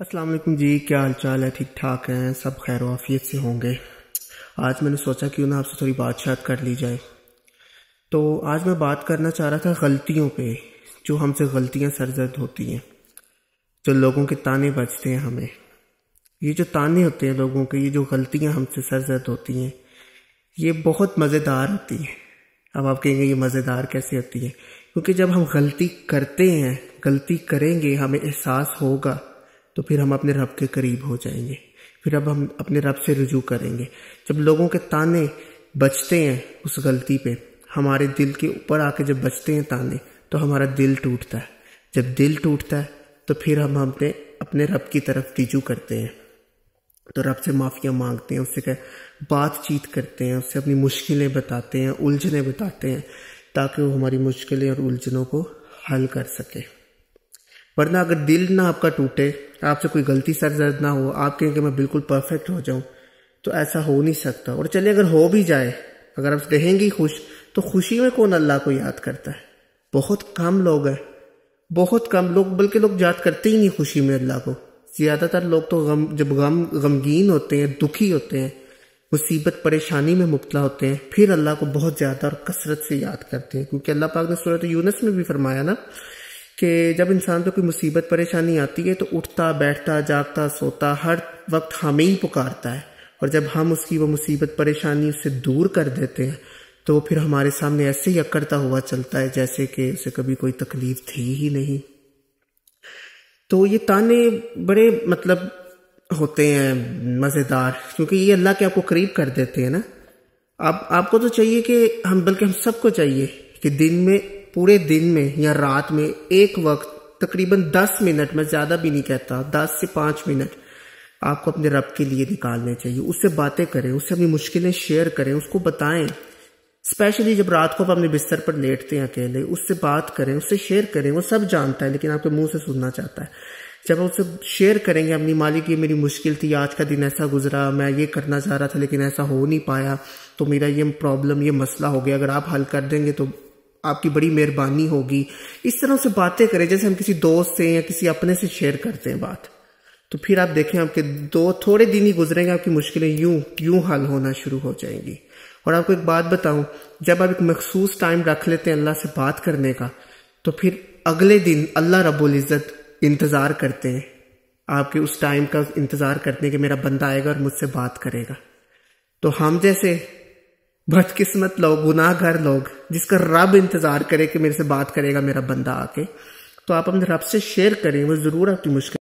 असलम जी क्या हाल चाल है ठीक ठाक हैं सब खैर वाफियत से होंगे आज मैंने सोचा क्यों ना आपसे थोड़ी बातचात कर ली जाए तो आज मैं बात करना चाह रहा था गलतियों पे जो हमसे गलतियां सरजद होती हैं जो लोगों के ताने बजते हैं हमें ये जो ताने होते हैं लोगों के ये जो गलतियां हमसे सरजद होती हैं ये बहुत मज़ेदार होती हैं अब आप कहेंगे ये मज़ेदार कैसे होती है क्योंकि जब हम गलती करते हैं गलती करेंगे हमें एहसास होगा तो फिर हम अपने रब के करीब हो जाएंगे फिर अब हम अपने रब से रुजू करेंगे जब लोगों के ताने बचते हैं उस गलती पे हमारे दिल के ऊपर आके जब बचते हैं ताने तो हमारा दिल टूटता है जब दिल टूटता है तो फिर हम अपने अपने रब की तरफ रिजू करते हैं तो रब से माफिया मांगते हैं उससे कह बातचीत करते हैं उससे अपनी मुश्किलें बताते हैं उलझने बताते हैं ताकि वो हमारी मुश्किलें और उलझनों को हल कर सके वरना अगर दिल ना आपका टूटे आपसे कोई गलती सरजर्द ना हो आप कहें कि मैं बिल्कुल परफेक्ट हो जाऊँ तो ऐसा हो नहीं सकता और चलिए अगर हो भी जाए अगर आप रहेंगी खुश तो खुशी में कौन अल्लाह को याद करता है बहुत कम लोग हैं बहुत कम लोग बल्कि लोग याद करते ही नहीं खुशी में अल्लाह को ज़्यादातर लोग तो गम जब गम गमगीन होते हैं दुखी होते हैं मुसीबत परेशानी में मुबला होते हैं फिर अल्लाह को बहुत ज़्यादा और कसरत से याद करते हैं क्योंकि अल्लाह पाक ने सूरत यूनस में भी फरमाया ना कि जब इंसान को कोई मुसीबत परेशानी आती है तो उठता बैठता जागता सोता हर वक्त हमें ही पुकारता है और जब हम उसकी वो मुसीबत परेशानी उससे दूर कर देते हैं तो वो फिर हमारे सामने ऐसे ही अकड़ता हुआ चलता है जैसे कि उसे कभी कोई तकलीफ थी ही नहीं तो ये ताने बड़े मतलब होते हैं मज़ेदार क्योंकि ये अल्लाह के आपको करीब कर देते हैं ना आप आपको तो चाहिए कि हम बल्कि हम सबको चाहिए कि दिन में पूरे दिन में या रात में एक वक्त तकरीबन दस मिनट में ज़्यादा भी नहीं कहता दस से पांच मिनट आपको अपने रब के लिए निकालने चाहिए उससे बातें करें उससे अपनी मुश्किलें शेयर करें उसको बताएं स्पेशली जब रात को आप अपने बिस्तर पर लेटते हैं अकेले उससे बात करें उससे शेयर करें वो सब जानता है लेकिन आपके मुंह से सुनना चाहता है जब आप उससे शेयर करेंगे अपनी मालिक ये मेरी मुश्किल थी आज का दिन ऐसा गुजरा मैं ये करना चाह रहा था लेकिन ऐसा हो नहीं पाया तो मेरा ये प्रॉब्लम ये मसला हो गया अगर आप हल कर देंगे तो आपकी बड़ी मेहरबानी होगी इस तरह से बातें करें जैसे हम किसी दोस्त से या किसी अपने से शेयर करते हैं बात तो फिर आप देखें आपके दो थोड़े दिन ही गुजरेंगे आपकी मुश्किलें यूं यूं हल होना शुरू हो जाएंगी और आपको एक बात बताऊं जब आप एक मखसूस टाइम रख लेते हैं अल्लाह से बात करने का तो फिर अगले दिन अल्लाह रबुल इज़्ज़त इंतज़ार करते हैं आपके उस टाइम का इंतज़ार करते हैं कि मेरा बंदा आएगा और मुझसे बात करेगा तो हम जैसे बदकिस्मत लोग गुनाहगार लोग जिसका रब इंतज़ार करे कि मेरे से बात करेगा मेरा बंदा आके तो आप अपने रब से शेयर करें वो ज़रूर आपकी मुश्किल